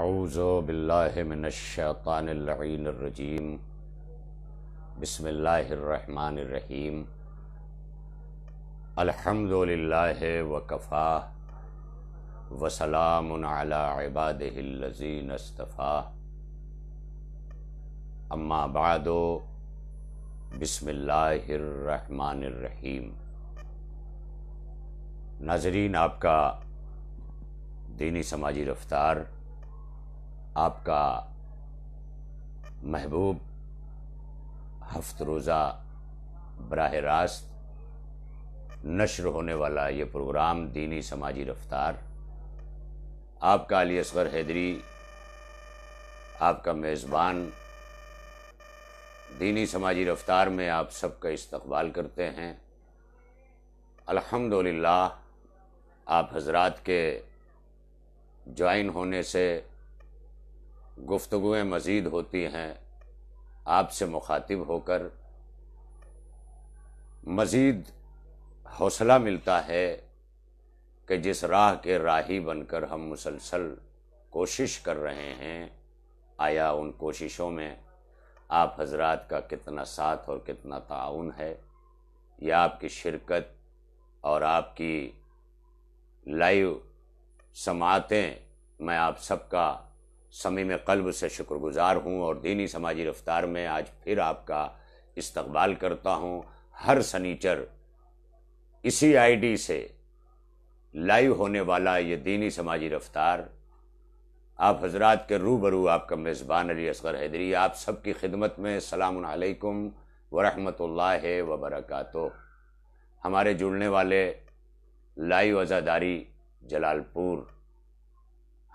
अउज़बिल्लाशैतानरजीम बसमीम अलहमदिल्लाह वकफ़ा वसलामबादीन अस्तफ़ा अम्मा बादो बसमीम नाजरीन आपका दीनी समाजी रफ्तार आपका महबूब हफ्त रोज़ा बरह रास्त नशर होने वाला ये प्रोग्राम दीनी समाजी रफ्तार आपका अली असगर हैदरी आपका मेज़बान दीनी समाजी रफ्तार में आप सबका इस्तकबाल करते हैं अल्हम्दुलिल्लाह आप हजरात के ज्वाइन होने से गुफ्तुएँ मज़ीद होती हैं आपसे मुखातिब होकर मज़ीद हौसला मिलता है कि जिस राह के राही बनकर हम मुसलसल कोशिश कर रहे हैं आया उन कोशिशों में आप हजरात का कितना साथ और कितना ताउन है या आपकी शिरकत और आपकी लाइव समातें मैं आप सबका సమయమే కల్బ్ సే షుకర్‌ గుజార్ హూం ఔర్ దినీ సమాజీ రఫ్తార్ మే ఆజ్ ఫిర్ ఆప్కా ఇస్తఖబాల్ కర్తా హూం హర్ సనిచర్ इसी ఐడి సే లైవ్ హోనే వాలా హై యే దినీ సమాజీ రఫ్తార్ ఆప్ హజ్రత్ కే రూబరూ ఆప్కా మేజబాన్ అలీ అస్గర్ హైద్రీ ఆప్ సబ్కి ఖిదమత్ మే సలాము అలైకుం వ రహ్మతుల్లాహి వ బరకాతో హమారే జుల్నే వాలే లైవ్ అజదారీ జలాलपुर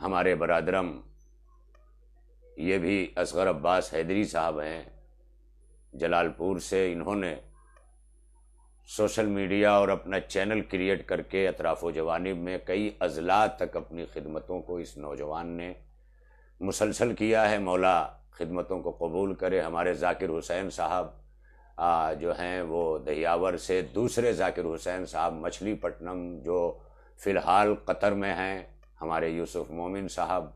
హమారే బరాదరం ये भी असगर अब्बास हैदरी साहब हैं जलालपुर से इन्होंने सोशल मीडिया और अपना चैनल क्रिएट करके अतराफ़ जवानी में कई अजला तक अपनी खिदमतों को इस नौजवान ने मुसलसल किया है मौला खिदमतों को कबूल करे हमारे जाकिर हुसैन साहब जो हैं वो दहियावर से दूसरे जाकिर हुसैन साहब मछलीपट्टनम जो फ़िलहाल कतर में हैं हमारे यूसुफ़ मोमिन साहब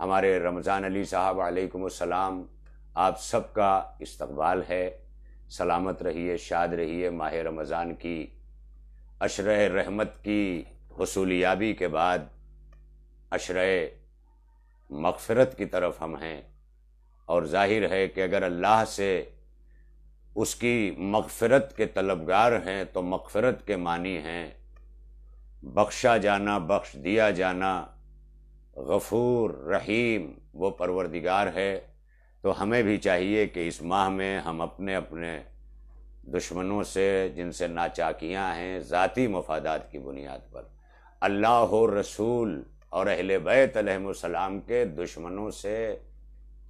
हमारे रमज़ान अली साहब आलकम आप सबका इस्तबाल है सलामत रहिए शाद रहिए माह रमज़ान की अशर रहमत की हसूलियाबी के बाद अशर मगफ़रत की तरफ हम हैं और जाहिर है कि अगर अल्लाह से उसकी मगफ़रत के तलबगार हैं तो मगफ़रत के मानी हैं बख्शा जाना बख्श दिया जाना गफूर रहीम वो परवरदिगार है तो हमें भी चाहिए कि इस माह में हम अपने अपने दुश्मनों से जिनसे नाचाकियाँ हैं ज़ाती मफादात की बुनियाद पर अल्लाह रसूल और अहल बैतम के दुश्मनों से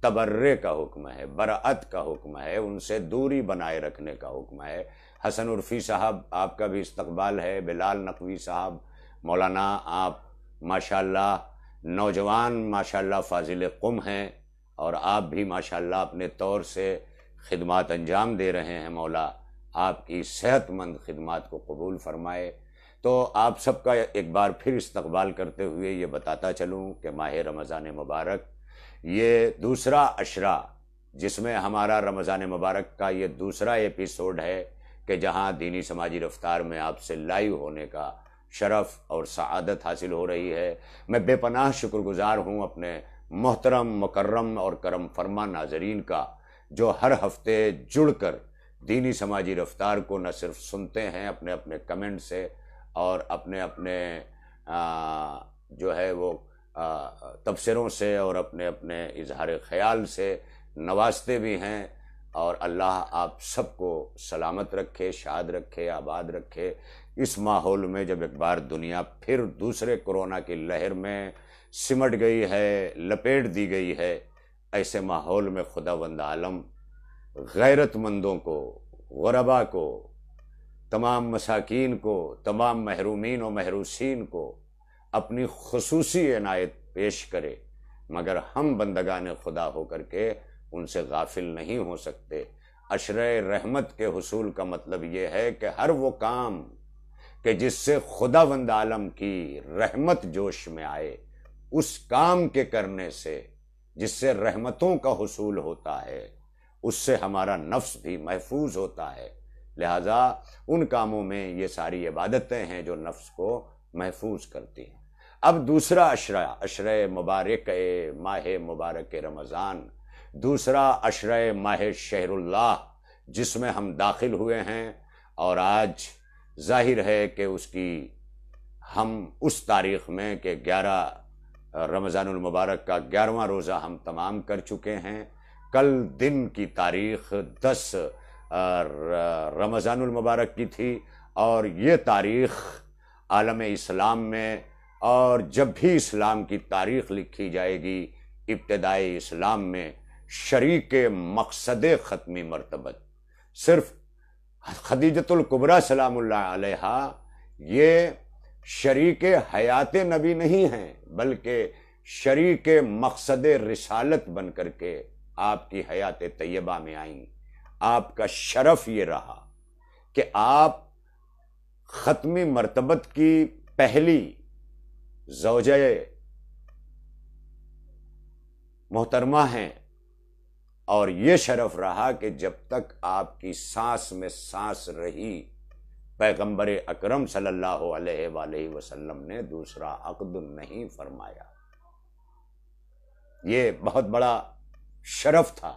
तबर्रे का हुक्म है बरअत का हुक्म है उनसे दूरी बनाए रखने का हुक्म है हसन उर्फी साहब आपका भी इस्तबाल है बिलाल नकवी साहब मौलाना आप माशाल्लाह नौजवान माशाल्लाह फाजिल कुम हैं और आप भी माशाल्लाह अपने तौर से खिदमत अंजाम दे रहे हैं मौला आपकी सेहतमंद खिदमत को कबूल फरमाए तो आप सबका एक बार फिर इस्तबाल करते हुए ये बताता चलूँ कि माह रमज़ान मुबारक ये दूसरा अशरा जिसमें हमारा रमज़ान मुबारक का ये दूसरा एपिसोड है कि जहाँ दीनी समाजी रफ्तार में आपसे लाइव होने का शरफ़ और सआदत हासिल हो रही है मैं बेपनाह शुक्रगुजार हूँ अपने मोहतरम मकर्रम और करम फरमा नाजरीन का जो हर हफ्ते जुड़ कर दीनी समाजी रफ्तार को न सिर्फ सुनते हैं अपने अपने कमेंट से और अपने अपने आ, जो है वो तबसरों से और अपने अपने इजहार ख्याल से नवाजते भी हैं और अल्लाह आप सबको सलामत रखे शाद रखे आबाद रखे इस माहौल में जब एक बार दुनिया फिर दूसरे कोरोना की लहर में सिमट गई है लपेट दी गई है ऐसे माहौल में बंद आलम गैरतमंदों को गरबा को तमाम मसाकिन को तमाम महरूमिन और महरूसिन को अपनी खसूसी इनायत पेश करे मगर हम ने खुदा होकर के उनसे गाफिल नहीं हो सकते अशर रहमत के हसूल का मतलब ये है कि हर वो काम कि जिससे खुदा वंद आलम की रहमत जोश में आए उस काम के करने से जिससे रहमतों का हसूल होता है उससे हमारा नफ्स भी महफूज होता है लिहाजा उन कामों में ये सारी इबादतें हैं जो नफ्स को महफूज करती हैं अब दूसरा अशरा अशर मुबारक माह मुबारक रमज़ान दूसरा अशर माह शहरुल्लाह जिसमें हम दाखिल हुए हैं और आज जाहिर है कि उसकी हम उस तारीख़ में कि ग्यारह रमज़ानमबारक का ग्यारहवा रोज़ा हम तमाम कर चुके हैं कल दिन की तारीख़ दस रमज़ानमबारक की थी और ये तारीख़ आलम इस्लाम में और जब भी इस्लाम की तारीख़ लिखी जाएगी इब्तदाई इस्लाम में शरीक मकसद ख़त्मी मरतबत सिर्फ खदीजतुल्कुबरा सलाम ये शरीक हयात नबी नहीं हैं बल्कि शरीक मकसद रिसालत बन करके आपकी हयात तयबा में आई आपका शरफ ये रहा कि आप ख़त्मी मरतबत की पहली जोजय मोहतरमा हैं और ये शरफ रहा कि जब तक आपकी सांस में सांस रही पैगंबर अकरम सल्लल्लाहु अलैहि वसल्लम ने दूसरा अकद नहीं फरमाया ये बहुत बड़ा शरफ था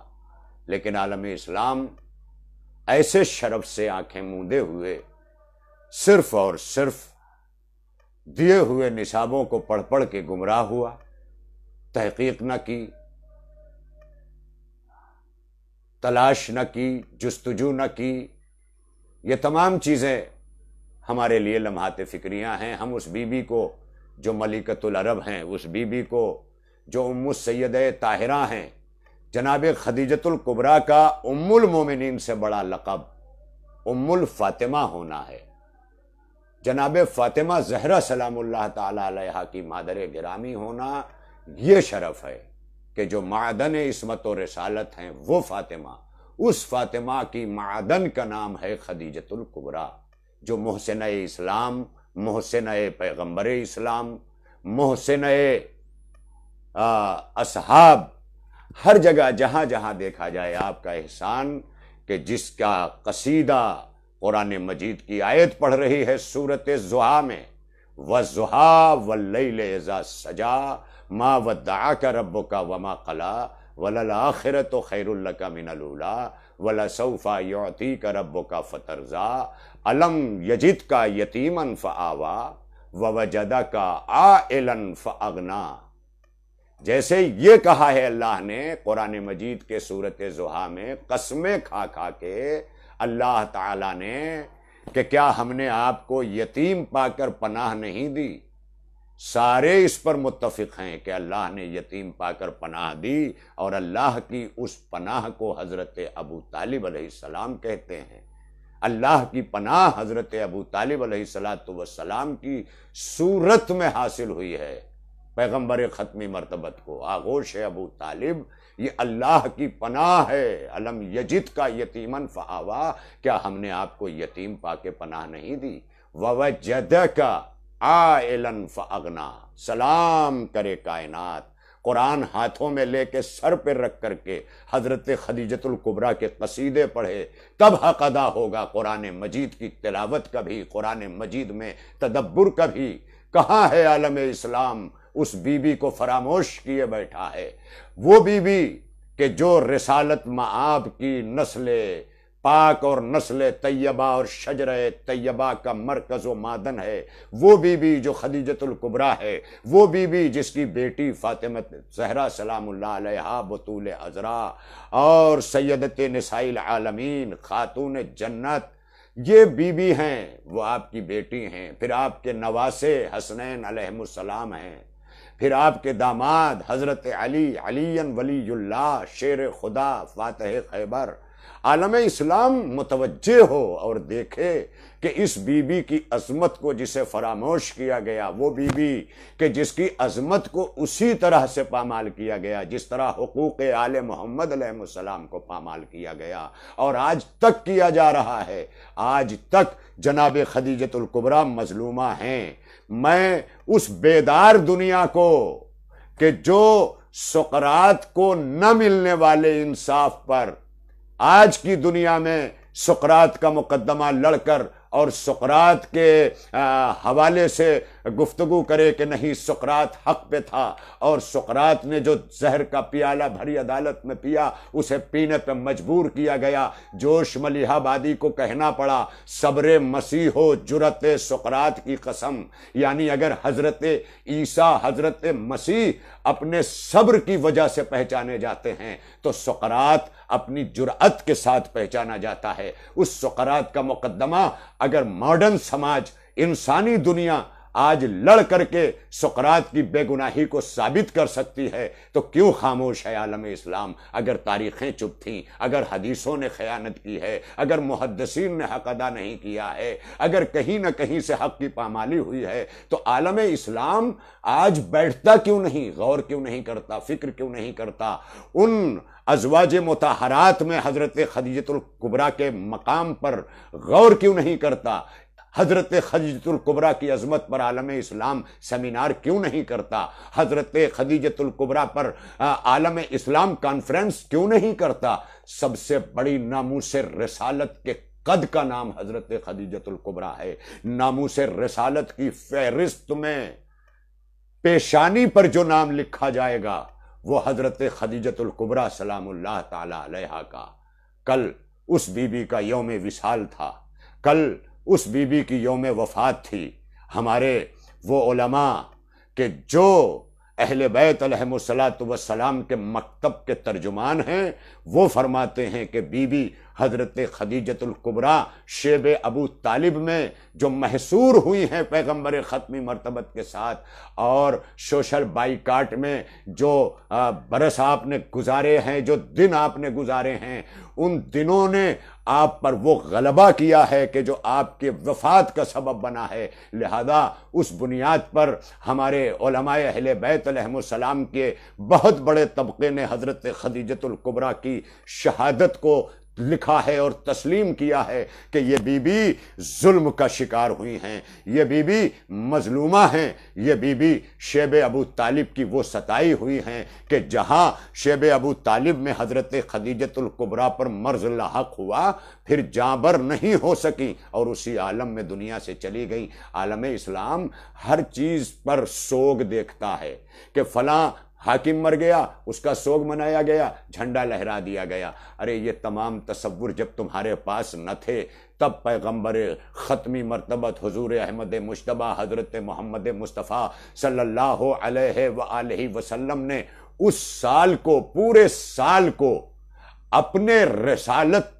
लेकिन आलम इस्लाम ऐसे शरफ से आंखें मूंदे हुए सिर्फ और सिर्फ दिए हुए निसाबों को पढ़ पढ़ के गुमराह हुआ तहकीक न की तलाश न की जस्तजू न की ये तमाम चीज़ें हमारे लिए लम्हात फ़िक्रियाँ हैं हम उस बीबी को जो मलिकतुल अरब हैं उस बीबी को जो उम सैद ताहरा हैं जनाब खदीजतुल कुबरा का उम्मुल मोमिनीन से बड़ा लकब उम्मुल फातिमा होना है जनाब फातिमा जहरा सलाम तला की मादर गिरामी होना ये शरफ़ है कि जो मादन इसमत और रसालत हैं वो फातिमा उस फातिमा की मादन का नाम है खदीजतुल्कुबरा जो मोहसिन इस्लाम मोहसिन पैगम्बर इस्लाम मोहसिन असहाब हर जगह जहाँ जहाँ देखा जाए आपका एहसान कि जिसका कसीदा कुरान मजीद की आयत पढ़ रही है सूरत जुहा में वजुहा वल्लैल एजा सजा माँ दा का रब का वमा कला वलल आखिर तो खैरुल्ल का मिनलूला वला सऊफ़ा योती का रब का फतरजा अलम यजिद का यतीमन फ़ावा व वजदा का आलन अगना जैसे ये कहा है अल्लाह ने कुरान मजीद के सूरत जुहा में कस्में खा खा के अल्लाह ताला ने कि क्या हमने आपको यतीम पाकर पनाह नहीं दी सारे इस पर मुतफिक हैं कि अल्लाह ने यतीम पाकर पनाह दी और अल्लाह की उस पनाह को हज़रत अबू तालिब सलाम कहते हैं अल्लाह की पनाह हज़रत अबू तालिब सलाम की सूरत में हासिल हुई है पैगम्बर ख़त्मी मरतबत को आगोश है अबू तालिब ये अल्लाह की पनाह है अलम यजिद का यतीमन फ़ावा क्या हमने आपको यतीम पा के पनाह नहीं दी वजद का आलन फगना सलाम करे कायनात कुरान हाथों में लेके सर पर रख करके हजरत खदीजतुल कुबरा के कसीदे पढ़े तब हक अदा होगा कुरान मजीद की तिलावत का भी कुरान मजीद में तदब्बर का भी कहाँ है आलम इस्लाम उस बीबी को फरामोश किए बैठा है वो बीबी के जो रिसालत मआब की नस्ल पाक और नस्ल तैयबा और शजर तैयबा का मरकज व मादन है वो बीबी जो खदीजतुल्कुबरा है वो बीबी जिसकी बेटी फ़ातिमत जहरा सलाम्ला बतूल अजरा और सैदत नसाइल आलमीन खातून जन्नत ये बीबी हैं वो आपकी बेटी हैं फिर आपके नवासे हसनैन अलहमसलाम हैं फिर आपके दामाद हज़रत अली अलीन वली शेर खुदा फ़ातह खैबर आलम इस्लाम मुतवजह हो और देखे कि इस बीबी की अजमत को जिसे फरामोश किया गया वो बीबी कि जिसकी अजमत को उसी तरह से पामाल किया गया जिस तरह हकूक़ आल मोहम्मद सलाम को पामाल किया गया और आज तक किया जा रहा है आज तक जनाब खदीजतुल्कुबरा मजलूमा हैं मैं उस बेदार दुनिया को कि जो सकरात को न मिलने वाले इंसाफ पर आज की दुनिया में सुकरात का मुकदमा लड़कर और सुकरात के हवाले से गुफ्तगु करे कि नहीं सुकरात हक पे था और सुकरात ने जो जहर का प्याला भरी अदालत में पिया उसे पीने पर मजबूर किया गया जोश मलिहाबादी को कहना पड़ा सब्र मसीह हो जुरत सुकरात की कसम यानी अगर हजरत ईसा हजरत मसीह अपने सब्र की वजह से पहचाने जाते हैं तो सुकरात अपनी जुरात के साथ पहचाना जाता है उस सुकरात का मुकदमा अगर मॉडर्न समाज इंसानी दुनिया आज लड़ करके सुकरात की बेगुनाही को साबित कर सकती है तो क्यों खामोश है आलम इस्लाम अगर तारीखें चुप थीं अगर हदीसों ने खयानत की है अगर मुहदसिन ने हक अदा नहीं किया है अगर कहीं ना कहीं से हक की पामाली हुई है तो आलम इस्लाम आज बैठता क्यों नहीं गौर क्यों नहीं करता फिक्र क्यों नहीं करता उन अजवाज मतहरात में हजरत खदीजतुल्कुबरा के मकाम पर गौर क्यों नहीं करता हजरत खदीजतुल्कुबरा की अजमत पर आलम इस्लाम सेमिनार क्यों नहीं करता हजरत खदीजतुल्कुबरा पर आलम इस्लाम कॉन्फ्रेंस क्यों नहीं करता सबसे बड़ी नामूस रसालत के कद का नाम हजरत खदीजतुल्कुबरा है नामूस रसालत की फहरिस्त में पेशानी पर जो नाम लिखा जाएगा वो हजरत खदीजतुल्कुबरा सलाम तहा का कल उस बीबी का योम विशाल था कल उस बीबी की योम वफात थी हमारे वो ओलमा के जो अहल बैत के मकतब के तर्जुमान हैं वो फरमाते हैं कि बीबी हजरत खदीजतुल्कुबरा शेब अबू तालिब में जो महसूर हुई हैं पैगम्बर ख़त्मी मरतबत के साथ और सोशल बाईकाट में जो बरस आपने गुजारे हैं जो दिन आपने गुजारे हैं उन दिनों ने आप पर वो गलबा किया है कि जो आपके वफात का सबब बना है लिहाजा उस बुनियाद पर हमारे अहल बैतलहमसलाम के बहुत बड़े तबके ने हज़रत खदीजतुल्कुबरा की शहादत को लिखा है और तस्लीम किया है कि ये बीबी जुल्म का शिकार हुई हैं ये बीबी मजलूमा हैं ये बीबी शेब अबू तालिब की वो सताई हुई हैं कि जहाँ शेब अबू तालिब में हज़रत खदीजतुल्कुबरा पर मर्ज लाक हुआ फिर जाबर नहीं हो सकी और उसी आलम में दुनिया से चली गई आलम इस्लाम हर चीज़ पर सोग देखता है कि फला हाकिम मर गया उसका सोग मनाया गया झंडा लहरा दिया गया अरे ये तमाम तस्वुर जब तुम्हारे पास न थे तब पैगम्बर ख़त्मी मरतबत हजूर अहमद मुशतबा हज़रत मोहम्मद मुस्तफ़ा सल्ला व वसलम ने उस साल को पूरे साल को अपने रसालत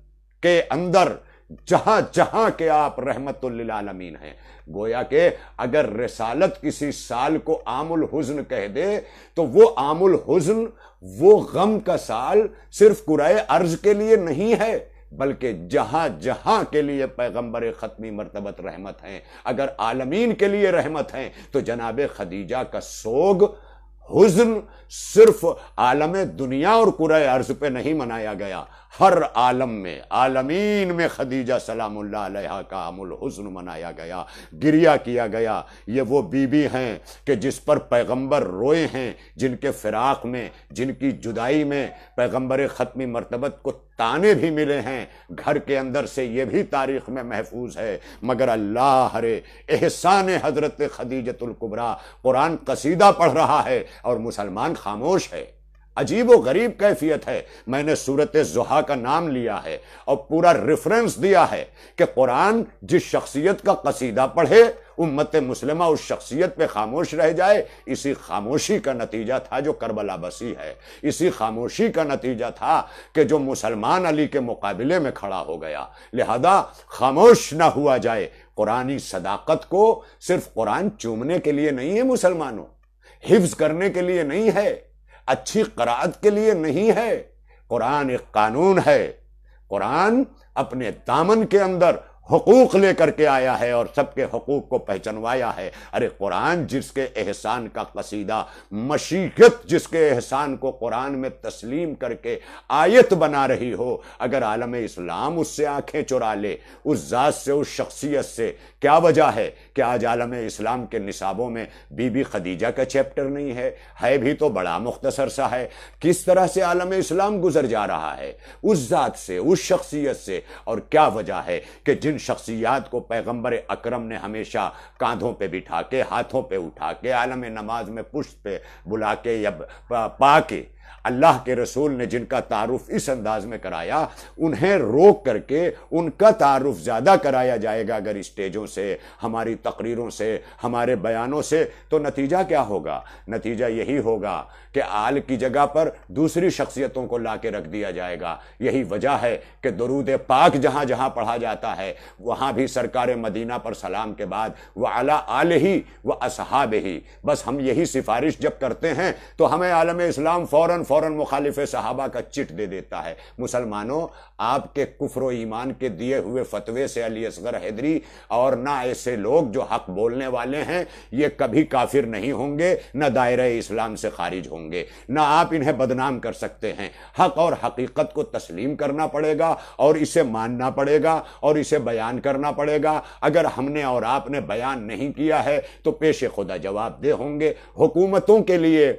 के अंदर जहां जहां के आप रहमतमीन हैं गोया के अगर रसालत किसी साल को आमुल हुजन कह दे तो वो आमुल हुजन वो गम का साल सिर्फ कुरय अर्ज के लिए नहीं है बल्कि जहां जहां के लिए पैगंबर ख़त्मी मरतबत रहमत हैं अगर आलमीन के लिए रहमत हैं तो जनाब खदीजा का सोग हुजन सिर्फ आलम दुनिया और कुरए अर्ज पे नहीं मनाया गया हर आलम में आलमीन में खदीजा सलाम का अमुल हुस्न मनाया गया गिरिया किया गया ये वो बीबी हैं कि जिस पर पैगंबर रोए हैं जिनके फिराक में जिनकी जुदाई में पैगंबर ख़त्मी मरतबत को ताने भी मिले हैं घर के अंदर से ये भी तारीख में महफूज है मगर अल्लाह हरे एहसान हजरत खदीजतुल्कुबरा कुरान कसीदा पढ़ रहा है और मुसलमान खामोश है अजीब व गरीब कैफियत है मैंने सूरत जुहा का नाम लिया है और पूरा रेफरेंस दिया है कि कुरान जिस शख्सियत का कसीदा पढ़े उम्मत मुसलमा उस शख्सियत पे खामोश रह जाए इसी खामोशी का नतीजा था जो करबला बसी है इसी खामोशी का नतीजा था कि जो मुसलमान अली के मुकाबले में खड़ा हो गया लिहाजा खामोश ना हुआ जाए कुरानी सदाकत को सिर्फ कुरान चूमने के लिए नहीं है मुसलमानों हिफ्ज करने के लिए नहीं है अच्छी करात के लिए नहीं है कुरान एक कानून है कुरान अपने दामन के अंदर हकूक लेकर के आया है और सबके हकूक को पहचानवाया है अरे कुरान जिसके एहसान का कसीदा मशीकत जिसके एहसान को कुरान में तस्लीम करके आयत बना रही हो अगर आलम इस्लाम उससे आंखें चुरा ले उस ज़ात से उस शख्सियत से क्या वजह है कि आज आलम इस्लाम के निसाबों में बीबी खदीजा का चैप्टर नहीं है है भी तो बड़ा मुख्तसर सा है किस तरह से आलम इस्लाम गुजर जा रहा है उस ज़ात से उस शख्सियत से और क्या वजह है कि जिन शख्सियात को पैगंबर अकरम ने हमेशा कांधों पे बिठा के हाथों पे उठा के आलम नमाज में पुष्ट पे बुला के या पा के अल्लाह के रसूल ने जिनका तारुफ इस अंदाज में कराया उन्हें रोक करके उनका तारुफ ज़्यादा कराया जाएगा अगर स्टेजों से हमारी तकरीरों से हमारे बयानों से तो नतीजा क्या होगा नतीजा यही होगा कि आल की जगह पर दूसरी शख्सियतों को ला के रख दिया जाएगा यही वजह है कि दरूद पाक जहाँ जहाँ पढ़ा जाता है वहाँ भी सरकार मदीना पर सलाम के बाद व अला आल ही व असहाब ही बस हम यही सिफारिश जब करते हैं तो हमें आलम इस्लाम फ़ौर फ़ौर मुखालिफ सहाबा का चिट दे देता है मुसलमानों आपके कुफर ईमान के दिए हुए फतवे से अली असगर हैदरी और ना ऐसे लोग जो हक बोलने वाले हैं ये कभी काफिर नहीं होंगे न दायरे इस्लाम से खारिज होंगे होंगे ना आप इन्हें बदनाम कर सकते हैं हक और हकीकत को तस्लीम करना पड़ेगा और इसे मानना पड़ेगा और इसे बयान करना पड़ेगा अगर हमने और आपने बयान नहीं किया है तो पेश खुदा जवाब दे होंगे हुकूमतों के लिए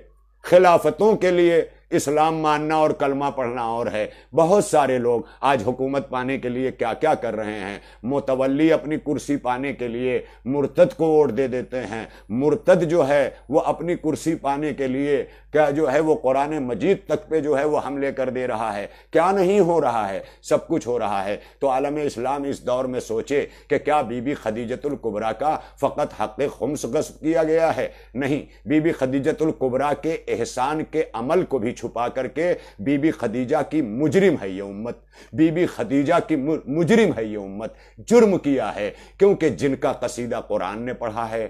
खिलाफतों के लिए इस्लाम मानना और कलमा पढ़ना और है बहुत सारे लोग आज हुकूमत पाने के लिए क्या क्या कर रहे हैं मुतवली अपनी कुर्सी पाने के लिए मुर्तद को वोट दे देते हैं मुर्तद जो है वो अपनी कुर्सी पाने के लिए क्या जो है वो कुरान मजीद तक पे जो है वो हमले कर दे रहा है क्या नहीं हो रहा है सब कुछ हो रहा है तो आलम इस्लाम इस दौर में सोचे कि क्या बीबी खदीजतुल्कुबरा का फ़कत हक़ खुमस गस्ब किया गया है नहीं बीबी खदीजतुल्कुबरा के एहसान के अमल को भी छुपा करके बीबी खदीजा की मुजरिम है ये उम्मत बीबी खदीजा की मुजरिम है ये उम्मत जुर्म किया है क्योंकि जिनका कसीदा कुरान ने पढ़ा है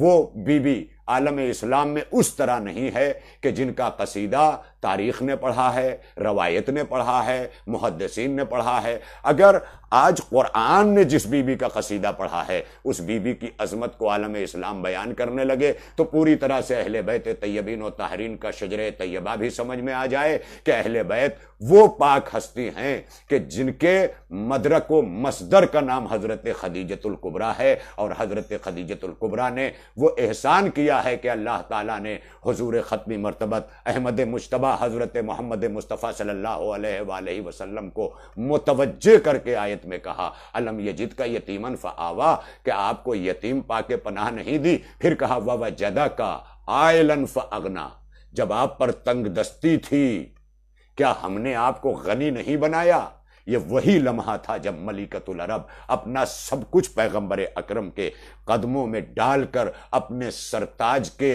वो बीबी आलम इस्लाम में उस तरह नहीं है कि जिनका कसीदा तारीख ने पढ़ा है रवायत ने पढ़ा है मुहदसिन ने पढ़ा है अगर आज कुरान ने जिस बीबी का कसीदा पढ़ा है उस बीबी की अजमत को आलम इस्लाम बयान करने लगे तो पूरी तरह से अहल बैत तयबिन और तहरीन का शजर तयबा भी समझ में आ जाए कि अहल बैत वो पाक हस्ती हैं कि जिनके मदरक व मसदर का नाम हज़रत खदीजतुल्कुबरा है और हज़रत खदीजतुल्कुबरा ने वो एहसान किया है कि अल्लाह ताली ने हजूर ख़त्मी मरतबत अहमद मुशतबा हज़रत मोहम्मद मुस्तफ़ा सल्ला अलैहि को मुतवजह करके आयत में कहा अलम यजिद का यतीमन फ़ावा कि आपको यतीम पा के पनाह नहीं दी फिर कहा वह जदा का आयलन फ़गना जब आप पर तंग दस्ती थी क्या हमने आपको गनी नहीं बनाया ये वही लम्हा था जब मलिकतुल अरब अपना सब कुछ पैगंबर अकरम के कदमों में डालकर अपने सरताज के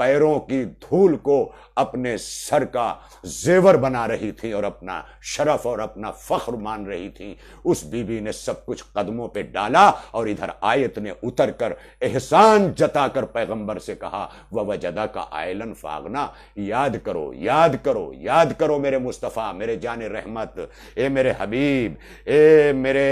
पैरों की धूल को अपने सर का जेवर बना रही थी और अपना शरफ और अपना फख्र मान रही थी उस बीबी ने सब कुछ कदमों पे डाला और इधर आयत ने उतर कर एहसान जताकर पैगंबर से कहा वह वजदा का आयलन फागना याद करो याद करो याद करो मेरे मुस्तफ़ा मेरे जान रहमत ए मेरे हबीब ए मेरे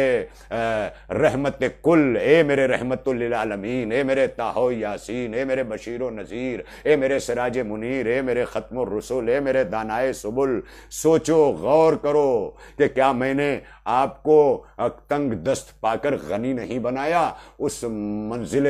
रहमत कुल ए मेरे रहमतमीन ए मेरे ताहो यासीन ए मेरे बशीर नज़ीर ए मेरे सराज मुनीर ए मेरे ख़त्म रसूल ए मेरे दानाए सुबुल सोचो गौर करो कि क्या मैंने आपको तंग दस्त पाकर गनी नहीं बनाया उस मंजिल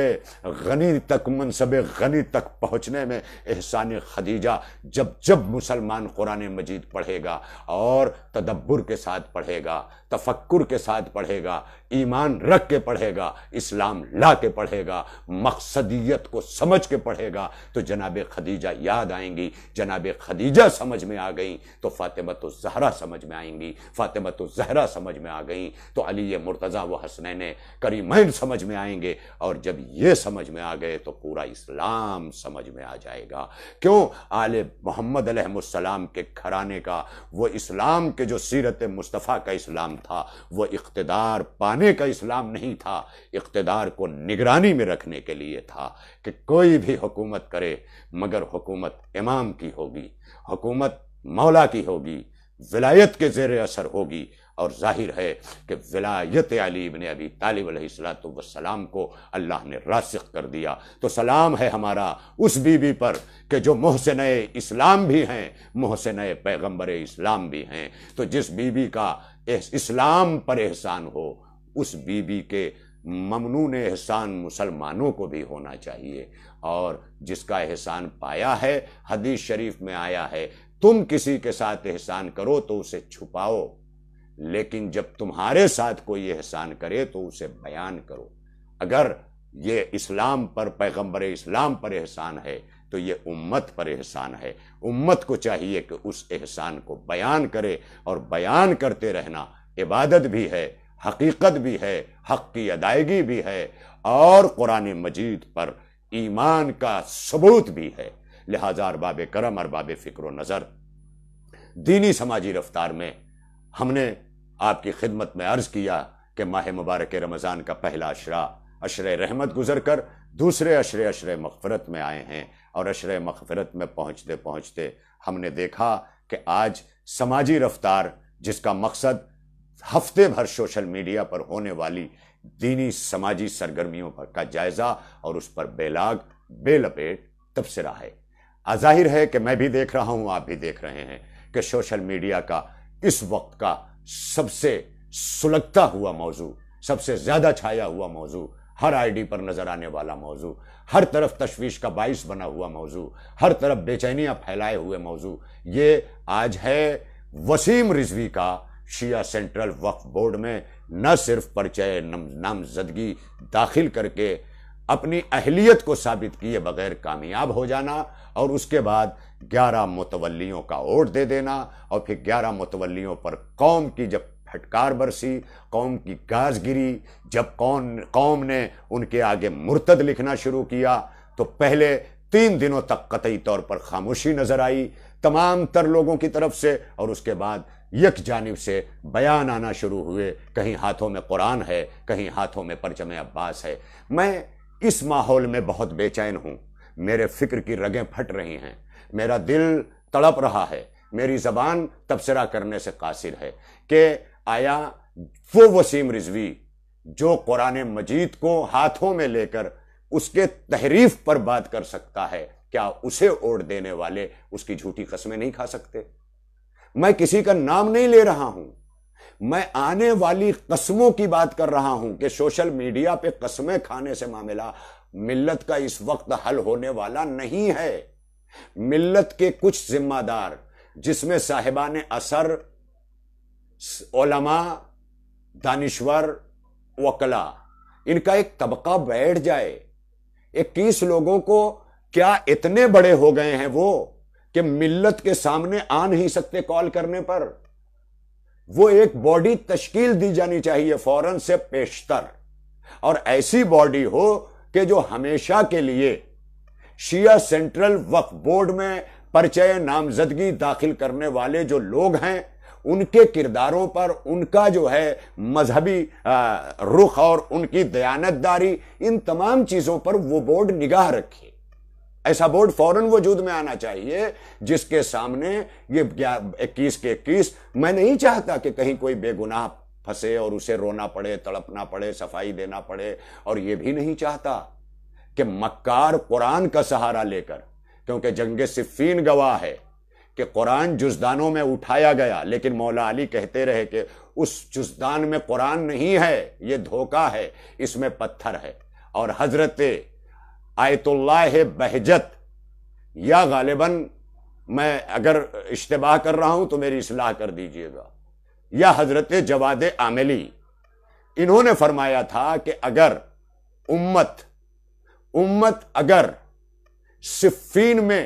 गनी तक मनसब गनी तक पहुँचने में एहसान खदीजा जब जब मुसलमान कुरान मजीद पढ़ेगा और तदब्बर के साथ पढ़ेगा तफक्र के साथ पढ़ेगा ईमान रख के पढ़ेगा इस्लाम ला के पढ़ेगा मकसदियत को समझ के पढ़ेगा तो जनाब खदीजा याद आएंगी जनाब खदीजा समझ में आ गई तो तो जहरा समझ में आएंगी तो जहरा समझ समझ में आ गई तो अली मुर्तज़ा व हसनैन करीमैन समझ में आएंगे और जब ये समझ में आ गए तो पूरा इस्लाम समझ में आ जाएगा क्यों आल मोहम्मद अलहसलाम के घराने का वो इस्लाम के जो सीरत मुस्तफ़ा का इस्लाम था वो इकतदार पाने का इस्लाम नहीं था इकतदार को निगरानी में रखने के लिए था कि कोई भी हुकूमत करे मगर हुकूमत इमाम की होगी हुकूमत मौला की होगी विलायत के जेर असर होगी और जाहिर है कि विलायत अली ने अबी तालिब सलाम को अल्लाह ने रासिक कर दिया तो सलाम है हमारा उस बीबी पर कि जो मोहसिन इस्लाम भी हैं मोहसिन पैगम्बर इस्लाम भी हैं तो जिस बीबी का इस्लाम पर एहसान हो उस बीबी के ममनून एहसान मुसलमानों को भी होना चाहिए और जिसका एहसान पाया है हदीस शरीफ में आया है तुम किसी के साथ एहसान करो तो उसे छुपाओ लेकिन जब तुम्हारे साथ कोई एहसान करे तो उसे बयान करो अगर ये इस्लाम पर पैगंबर इस्लाम पर एहसान है तो ये उम्मत पर एहसान है उम्मत को चाहिए कि उस एहसान को बयान करे और बयान करते रहना इबादत भी है हकीकत भी है हक की अदायगी भी है और कुरान मजीद पर ईमान का सबूत भी है लिहाजा अरबाब करम अरबाब फ़िक्र नज़र दीनी समाजी रफ्तार में हमने आपकी खिदमत में अर्ज किया कि माह मुबारक रमज़ान का पहला अशरा अशर रहमत गुजर कर दूसरे अशर अशर मफफरत में आए हैं और अशर मफफरत में पहुँचते पहुँचते हमने देखा कि आज समाजी रफ्तार जिसका मकसद हफ्ते भर सोशल मीडिया पर होने वाली दीनी समाजी सरगर्मियों पर का जायज़ा और उस पर बेलाग बेलपेट तबसरा है आजाहिर है कि मैं भी देख रहा हूँ आप भी देख रहे हैं कि सोशल मीडिया का इस वक्त का सबसे सुलगता हुआ मौजू सबसे ज्यादा छाया हुआ मौजू हर आईडी पर नजर आने वाला मौजू हर तरफ तशवीश का बाइस बना हुआ मौजू हर तरफ बेचैनियां फैलाए हुए मौजू ये आज है वसीम रिजवी का शिया सेंट्रल वक्फ बोर्ड में न सिर्फ परिचय नामजदगी दाखिल करके अपनी अहलियत को साबित किए बगैर कामयाब हो जाना और उसके बाद ग्यारह मुतवलियों का वोट दे देना और फिर ग्यारह मुतवलियों पर कौम की जब फटकार बरसी कौम की गाज गिरी जब कौन कौम ने उनके आगे मुर्तद लिखना शुरू किया तो पहले तीन दिनों तक कतई तौर पर खामोशी नजर आई तमाम तर लोगों की तरफ से और उसके बाद यक जानब से बयान आना शुरू हुए कहीं हाथों में कुरान है कहीं हाथों में परचम अब्बास है मैं इस माहौल में बहुत बेचैन हूँ मेरे फिक्र की रगें फट रही हैं मेरा दिल तड़प रहा है मेरी जबान तबसरा करने से कासिर है कि आया वो वसीम रिजवी जो कुरान मजीद को हाथों में लेकर उसके तहरीफ पर बात कर सकता है क्या उसे ओढ़ देने वाले उसकी झूठी कस्में नहीं खा सकते मैं किसी का नाम नहीं ले रहा हूं मैं आने वाली कस्मों की बात कर रहा हूं कि सोशल मीडिया पे कस्में खाने से मामला मिल्लत का इस वक्त हल होने वाला नहीं है मिल्लत के कुछ जिम्मेदार जिसमें साहिबान असर ओलमा दानिश्वर वकला इनका एक तबका बैठ जाए इक्कीस लोगों को क्या इतने बड़े हो गए हैं वो कि मिल्लत के सामने आ नहीं सकते कॉल करने पर वो एक बॉडी तश्कील दी जानी चाहिए फौरन से पेशतर और ऐसी बॉडी हो कि जो हमेशा के लिए शिया सेंट्रल वक्फ बोर्ड में परिचय नामजदगी दाखिल करने वाले जो लोग हैं उनके किरदारों पर उनका जो है मजहबी रुख और उनकी दयानतदारी इन तमाम चीज़ों पर वो बोर्ड निगाह रखी ऐसा बोर्ड फौरन वजूद में आना चाहिए जिसके सामने ये इक्कीस के इक्कीस मैं नहीं चाहता कि कहीं कोई बेगुनाह फंसे और उसे रोना पड़े तड़पना पड़े सफाई देना पड़े और ये भी नहीं चाहता कि मक्कार कुरान का सहारा लेकर क्योंकि जंग सिफीन गवाह है कि कुरान जुजदानों में उठाया गया लेकिन मौला अली कहते रहे कि उस जुजदान में कुरान नहीं है ये धोखा है इसमें पत्थर है और हजरत आयतुल्लाह बहजत या गालिबन मैं अगर इश्तबा कर रहा हूं तो मेरी इसलाह कर दीजिएगा या हजरत जवाद आमली इन्होंने फरमाया था कि अगर उम्मत उम्मत अगर सिफीन में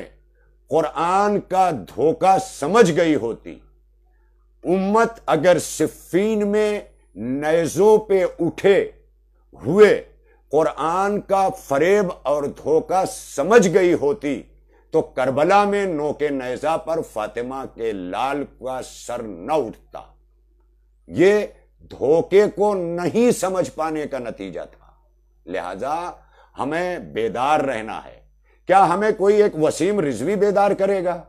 कुरान का धोखा समझ गई होती उम्मत अगर सिफीन में नैजों पे उठे हुए कुरान का फरेब और धोखा समझ गई होती तो करबला में नोके नैजा पर फातिमा के लाल का सर न उठता ये धोखे को नहीं समझ पाने का नतीजा था लिहाजा हमें बेदार रहना है क्या हमें कोई एक वसीम रिजवी बेदार करेगा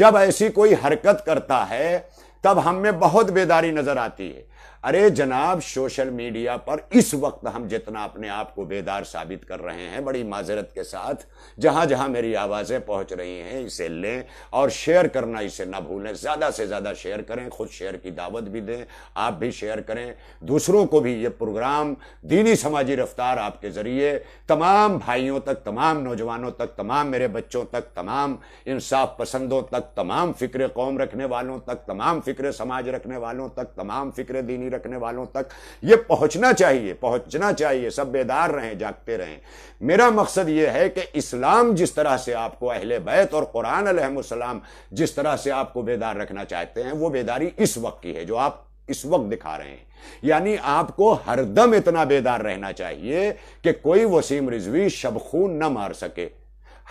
जब ऐसी कोई हरकत करता है तब हम में बहुत बेदारी नजर आती है अरे जनाब सोशल मीडिया पर इस वक्त हम जितना अपने आप को बेदार साबित कर रहे हैं बड़ी माजरत के साथ जहाँ जहाँ मेरी आवाज़ें पहुँच रही हैं इसे लें और शेयर करना इसे ना भूलें ज़्यादा से ज़्यादा शेयर करें खुद शेयर की दावत भी दें आप भी शेयर करें दूसरों को भी ये प्रोग्राम दीनी समाजी रफ्तार आपके ज़रिए तमाम भाइयों तक तमाम नौजवानों तक तमाम मेरे बच्चों तक तमाम इंसाफ पसंदों तक तमाम फ़िक्र कौम रखने वालों तक तमाम फ़िक्र समाज रखने वालों तक तमाम फ़िक्र दीनी जारी रखने वालों तक ये पहुंचना चाहिए पहुंचना चाहिए सब बेदार रहें जागते रहें मेरा मकसद ये है कि इस्लाम जिस तरह से आपको अहले बैत और कुरान अलहमसलाम जिस तरह से आपको बेदार रखना चाहते हैं वो बेदारी इस वक्त की है जो आप इस वक्त दिखा रहे हैं यानी आपको हरदम इतना बेदार रहना चाहिए कि कोई वसीम रिजवी शबखून न मार सके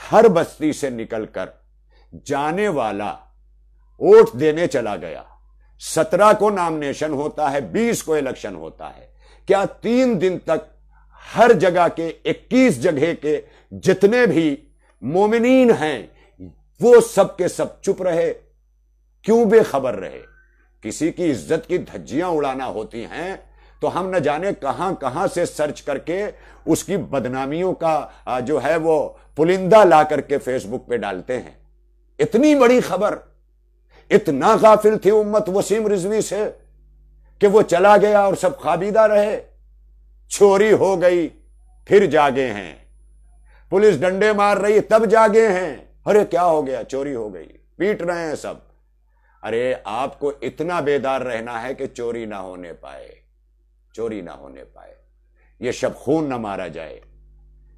हर बस्ती से निकलकर जाने वाला वोट देने चला गया सत्रह को नामिनेशन होता है बीस को इलेक्शन होता है क्या तीन दिन तक हर जगह के इक्कीस जगह के जितने भी मोमिनीन हैं वो सब के सब चुप रहे क्यों बेखबर रहे किसी की इज्जत की धज्जियां उड़ाना होती हैं तो हम न जाने कहां कहां से सर्च करके उसकी बदनामियों का जो है वो पुलिंदा ला करके फेसबुक पे डालते हैं इतनी बड़ी खबर इतना गाफिल थी उम्मत वसीम रिजवी से कि वो चला गया और सब खाबीदा रहे चोरी हो गई फिर जागे हैं पुलिस डंडे मार रही तब जागे हैं अरे क्या हो गया चोरी हो गई पीट रहे हैं सब अरे आपको इतना बेदार रहना है कि चोरी ना होने पाए चोरी ना होने पाए ये शब खून ना मारा जाए